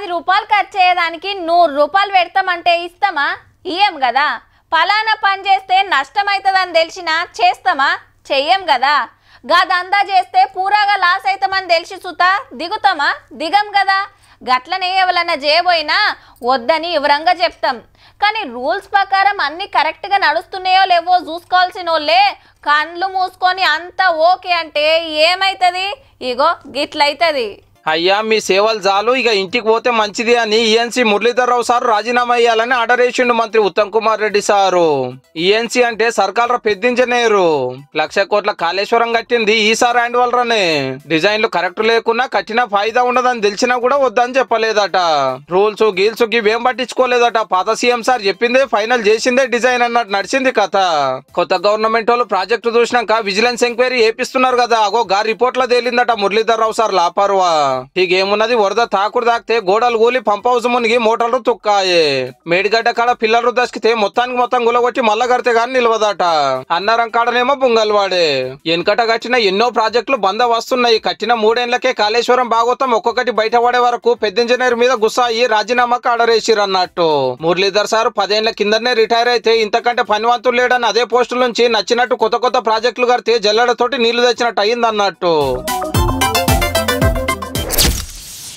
పది రూపాయలు ఖర్చు చేయడానికి నూరు రూపాయలు పెడతామంటే ఇస్తామా ఇయ్యం కదా ఫలానా పని చేస్తే నష్టమవుతుందని తెలిసినా చేస్తామా చెయ్యం కదా గదందా చేస్తే పూరాగా లాస్ అవుతామని తెలిసి సుతా దిగుతామా దిగం కదా గట్లనే ఎవరన్నా చేయబోయినా వద్దని వివరంగా చెప్తాం కానీ రూల్స్ ప్రకారం అన్నీ కరెక్ట్గా నడుస్తున్నాయో లేవో చూసుకోవాల్సిన వాళ్ళే కళ్ళు మూసుకొని అంతా ఓకే అంటే ఏమవుతుంది ఇగో గిట్లయితుంది అయ్యా మీ సేవలు చాలు ఇక ఇంటికి పోతే మంచిది అని ఈఎన్సీ e మురళీధర్రావు సార్ రాజీనామా అయ్యాలని ఆర్డర్ వేసిండు మంత్రి Uttam Kumar Reddy sir ENC e అంటే సర్కార్ పెద్దించనేరు లక్ష కోట్ల కాళేశ్వరం కట్టింది ఈసారి హ్యాండ్ వల్లనే డిజైన్లు కరెక్ట్ లేకున్నా కట్టినా ఫాయిదా ఉండదని తెలిసినా కూడా వద్దని చెప్పలేదట రూల్స్ గీల్స్ ఇవేం పట్టించుకోలేదట పాత సీఎం సార్ చెప్పిందే ఫైనల్ చేసిందే డిజైన్ అన్నట్టు నడిచింది కథ కొత్త గవర్నమెంట్ వాళ్ళు ప్రాజెక్టు చూసినాక విజిలెన్స్ ఎంక్వైరీ ఏపిస్తున్నారు కదా అగో గారి రిపోర్ట్లో తేలిందట మురళీధర్రావు సార్ లాపర్వా ఏమున్నది వరద తాకుడు తాకితే గోడలు కూలి పంప్ హౌస్ మునిగి మోటార్లు తుక్కాయి మేడిగడ్డ కాడ పిల్లలు దసికితే మొత్తానికి మొత్తం గులగొట్టి మల్లగడితే కడితే గాని నిలవదట అన్నారం కాడనేమో బుంగల్వాడే వెనుకట కట్టిన ఎన్నో ప్రాజెక్టులు బంద వస్తున్నాయి కట్టిన మూడేళ్లకే కాళేశ్వరం భాగోతం ఒక్కొక్కటి పడే వరకు పెద్ద ఇంజనీర్ మీద గుసాయి రాజీనామా కాడరేసిరు అన్నట్టు మురళీధర్ సార్ పదేళ్ల కిందనే రిటైర్ అయితే ఇంతకంటే పనివంతులు లేడని అదే పోస్టు నుంచి నచ్చినట్టు కొత్త కొత్త ప్రాజెక్టులు కడితే జల్లడతోటి నీళ్లు తెచ్చినట్టు అయిందన్నట్టు